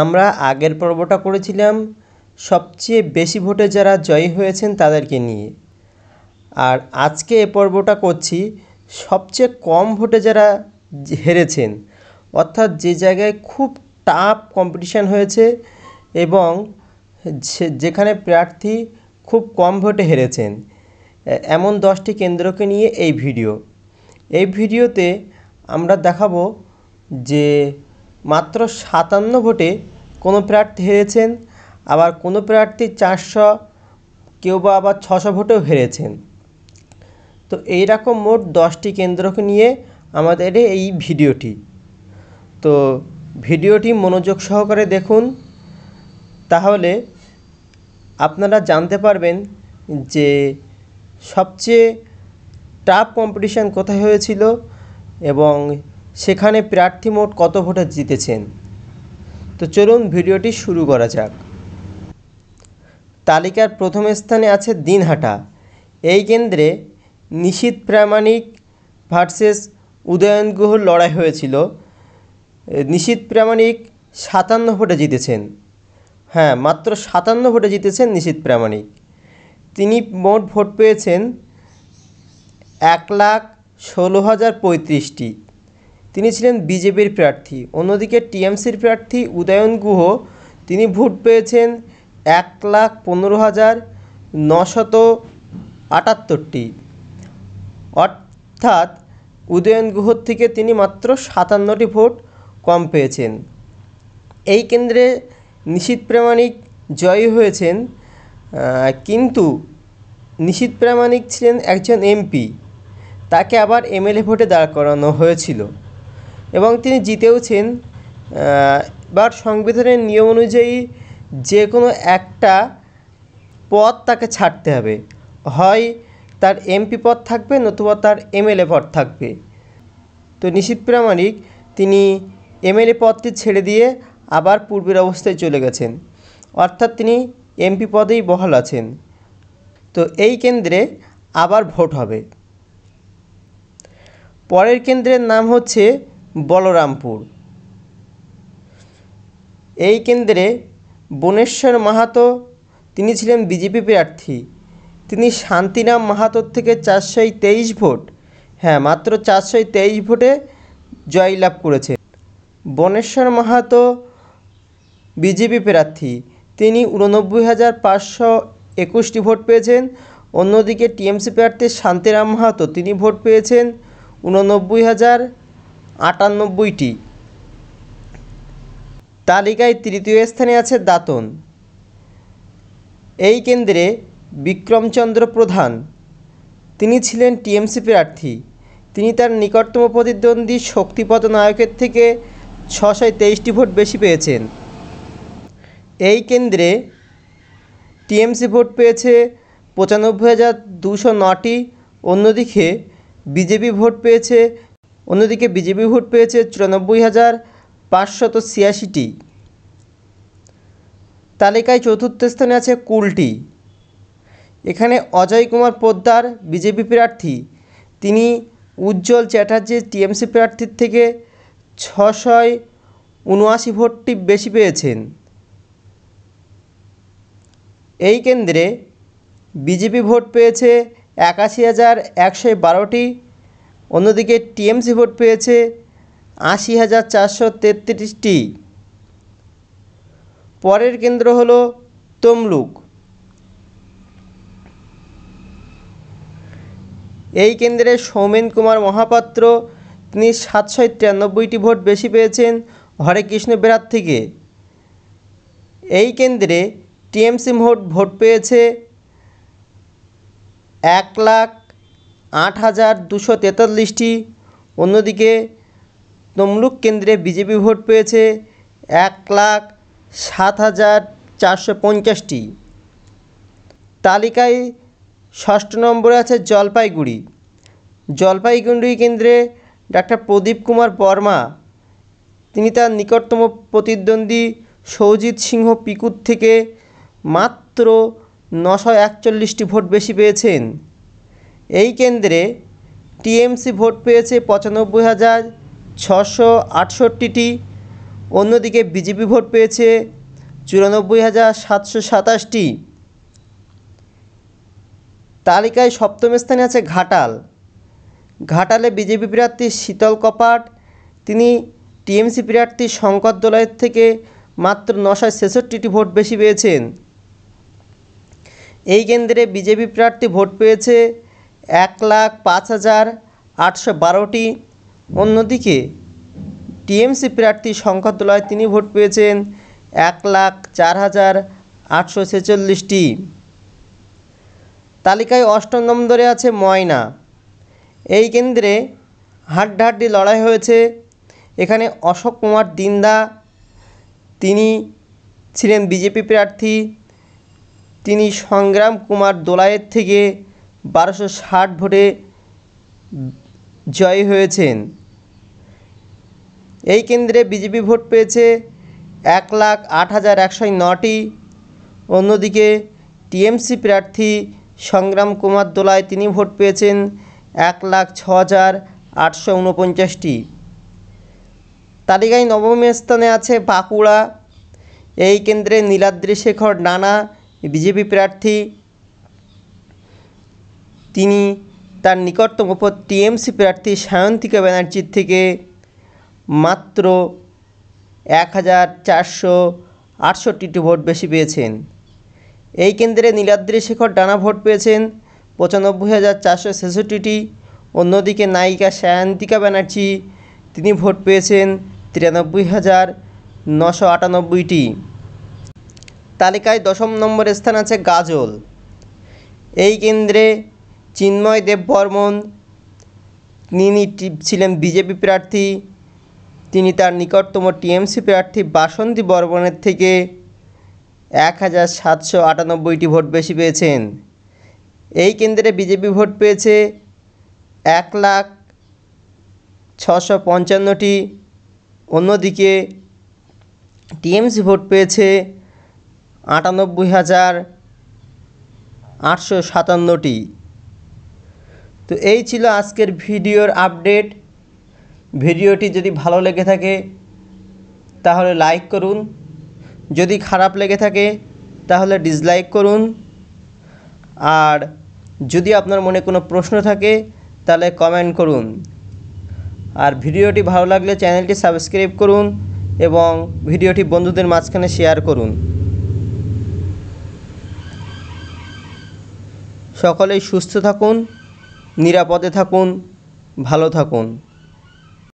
আমরা আগের পর্বটা করেছিলাম সবচেয়ে বেশি ভোটে যারা জয়ী হয়েছেন তাদেরকে নিয়ে আর আজকে এ পর্বটা করছি সবচেয়ে কম ভোটে যারা হেরেছেন অর্থাৎ যে জায়গায় খুব টাফ কম্পিটিশান হয়েছে এবং যেখানে প্রার্থী খুব কম ভোটে হেরেছেন এমন দশটি কেন্দ্রকে নিয়ে এই ভিডিও এই ভিডিওতে আমরা দেখাবো যে মাত্র সাতান্ন ভোটে কোনো প্রার্থী হেরেছেন আবার কোনো প্রার্থী চারশো কেউ বা আবার ছশো ভোটেও হেরেছেন তো এই রকম মোট দশটি কেন্দ্রকে নিয়ে আমাদের এই ভিডিওটি তো ভিডিওটি মনোযোগ সহকারে দেখুন তাহলে আপনারা জানতে পারবেন যে সবচেয়ে টাফ কম্পিটিশান কোথায় হয়েছিল এবং সেখানে প্রার্থী মোট কত ভোটে জিতেছেন তো চলুন ভিডিওটি শুরু করা যাক তালিকার প্রথম স্থানে আছে দিনহাটা এই কেন্দ্রে নিশীত প্রামাণিক ভার্সেস উদয়ন গুহর লড়াই হয়েছিল নিশীত প্রামাণিক সাতান্ন ভোটে জিতেছেন হ্যাঁ মাত্র সাতান্ন ভোটে জিতেছেন নিশীত প্রামাণিক তিনি মোট ভোট পেয়েছেন এক লাখ ষোলো হাজার পঁয়ত্রিশটি তিনি ছিলেন বিজেপির প্রার্থী অন্যদিকে টিএমসির প্রার্থী উদয়ন গুহ তিনি ভোট পেয়েছেন এক লাখ পনেরো হাজার নশত আটাত্তরটি অর্থাৎ উদয়ন গুহর থেকে তিনি মাত্র সাতান্নটি ভোট কম পেয়েছেন এই কেন্দ্রে নিশীত প্রামাণিক জয়ী হয়েছেন কিন্তু নিশীত প্রামাণিক ছিলেন একজন এমপি তাকে আবার এমএলএ ভোটে দাঁড় করানো হয়েছিল এবং তিনি জিতেওছেন বাট সংবিধানের নিয়ম অনুযায়ী যে কোনো একটা পদ তাকে ছাড়তে হবে হয় তার এমপি পদ থাকবে নতুবা তার এমএলএ পদ থাকবে তো নিশীত প্রামাণিক তিনি এমএলএ পদটি ছেড়ে দিয়ে আবার পূর্বের অবস্থায় চলে গেছেন অর্থাৎ তিনি এমপি পদেই বহাল আছেন তো এই কেন্দ্রে আবার ভোট হবে পরের কেন্দ্রের নাম হচ্ছে বলরামপুর এই কেন্দ্রে বনেশ্বর মাহাতো তিনি ছিলেন বিজেপি প্রার্থী তিনি শান্তিরাম মাহাতোর থেকে চারশো তেইশ ভোট হ্যাঁ মাত্র চারশো তেইশ ভোটে জয়লাভ করেছে বনেশ্বর মাহাতো বিজেপি প্রার্থী তিনি উননব্বই হাজার পাঁচশো একুশটি ভোট পেয়েছেন অন্যদিকে টিএমসি প্রার্থী শান্তিরাম মাহাতো তিনি ভোট পেয়েছেন উননব্বই হাজার আটানব্বইটি তালিকায় তৃতীয় স্থানে আছে দাতন এই কেন্দ্রে বিক্রমচন্দ্র প্রধান তিনি ছিলেন টিএমসি প্রার্থী তিনি তার নিকটতম প্রতিদ্বন্দ্বী শক্তিপদ নায়কের থেকে ছশো তেইশটি ভোট বেশি পেয়েছেন এই কেন্দ্রে টিএমসি ভোট পেয়েছে পঁচানব্বই হাজার দুশো নটি অন্যদিকে বিজেপি ভোট পেয়েছে অন্যদিকে বিজেপি ভোট পেয়েছে চুরানব্বই হাজার পাঁচশত ছিয়াশিটি তালিকায় চতুর্থ স্থানে আছে কুলটি এখানে অজয় কুমার পোদ্দার বিজেপি প্রার্থী তিনি উজ্জ্বল চ্যাটার্জি টিএমসি প্রার্থীর থেকে ছশয় উনআশি ভোটটি বেশি পেয়েছেন এই কেন্দ্রে বিজেপি ভোট পেয়েছে একাশি হাজার একশো বারোটি অন্যদিকে টিএমসি ভোট পেয়েছে আশি হাজার চারশো তেত্রিশটি পরের কেন্দ্র হল তমলুক এই কেন্দ্রে সৌমেন কুমার মহাপাত্র তিনি সাতশো তিরানব্বইটি ভোট বেশি পেয়েছেন হরে কৃষ্ণ বেড়ার থেকে এই কেন্দ্রে টিএমসি ভোট ভোট পেয়েছে এক লাখ আট হাজার দুশো তেতাল্লিশটি অন্যদিকে তমলুক কেন্দ্রে বিজেপি ভোট পেয়েছে এক লাখ সাত হাজার চারশো পঞ্চাশটি তালিকায় ষষ্ঠ নম্বরে আছে জলপাইগুড়ি জলপাইগুড়ি কেন্দ্রে ডাক্তার প্রদীপ কুমার বর্মা তিনি তার নিকটতম প্রতিদ্বন্দ্বী সৌজিৎ সিংহ পিকুর থেকে মাত্র নশো একচল্লিশটি ভোট বেশি পেয়েছেন এই কেন্দ্রে টিএমসি ভোট পেয়েছে পঁচানব্বই হাজার ছশো আটষট্টিটি অন্যদিকে বিজেপি ভোট পেয়েছে চুরানব্বই হাজার সাতশো সাতাশটি তালিকায় সপ্তম স্থানে আছে ঘাটাল ঘাটালে বিজেপি প্রার্থী শীতল কপাট তিনি টিএমসি প্রার্থী শঙ্কর দোলাইয়ের থেকে মাত্র নশো ছেষট্টিটি ভোট বেশি পেয়েছেন এই কেন্দ্রে বিজেপি প্রার্থী ভোট পেয়েছে এক লাখ পাঁচ হাজার আটশো বারোটি অন্যদিকে টিএমসি প্রার্থী সংখ্যা তোলায় তিনি ভোট পেয়েছেন এক লাখ চার হাজার আটশো ছেচল্লিশটি তালিকায় অষ্টম নম্বরে আছে ময়না এই কেন্দ্রে হাড্ডাহাড্ডি লড়াই হয়েছে এখানে অশোক কুমার দিন্দা তিনি ছিলেন বিজেপি প্রার্থী তিনি সংগ্রাম কুমার দোলায়ের থেকে বারোশো ষাট ভোটে জয়ী হয়েছেন এই কেন্দ্রে বিজেপি ভোট পেয়েছে এক লাখ আট হাজার একশো নটি অন্যদিকে টিএমসি প্রার্থী সংগ্রাম কুমার দোলায় তিনি ভোট পেয়েছেন এক লাখ ছ হাজার আটশো উনপঞ্চাশটি তালিকায় নবম স্থানে আছে বাঁকুড়া এই কেন্দ্রে নীলাদ্রি শেখর নানা বিজেপি প্রার্থী তিনি তার নিকটতম টিএমসি প্রার্থী সায়ন্তিকা ব্যানার্জির থেকে মাত্র এক হাজার চারশো আটষট্টিটি ভোট বেশি পেয়েছেন এই কেন্দ্রে নীলাদ্রি শেখর ডানা ভোট পেয়েছেন পঁচানব্বই হাজার চারশো ছেষট্টিটি অন্যদিকে নায়িকা সায়ন্তিকা ব্যানার্জি তিনি ভোট পেয়েছেন তিরানব্বই হাজার নশো আটানব্বইটি তালিকায় দশম নম্বর স্থান আছে গাজল এই কেন্দ্রে চিন্ময় দেব বর্মন তিনি ছিলেন বিজেপি প্রার্থী তিনি তার নিকটতম টিএমসি প্রার্থী বাসন্তী বর্মনের থেকে এক হাজার সাতশো আটানব্বইটি ভোট বেশি পেয়েছেন এই কেন্দ্রে বিজেপি ভোট পেয়েছে এক লাখ ছশো পঞ্চান্নটি অন্যদিকে টিএমসি ভোট পেয়েছে আটানব্বই হাজার আটশো সাতান্নটি তো এই ছিল আজকের ভিডিওর আপডেট ভিডিওটি যদি ভালো লেগে থাকে তাহলে লাইক করুন যদি খারাপ লেগে থাকে তাহলে ডিসলাইক করুন আর যদি আপনার মনে কোনো প্রশ্ন থাকে তাহলে কমেন্ট করুন আর ভিডিওটি ভালো লাগলে চ্যানেলটি সাবস্ক্রাইব করুন এবং ভিডিওটি বন্ধুদের মাঝখানে শেয়ার করুন সকলেই সুস্থ থাকুন নিরাপদে থাকুন ভালো থাকুন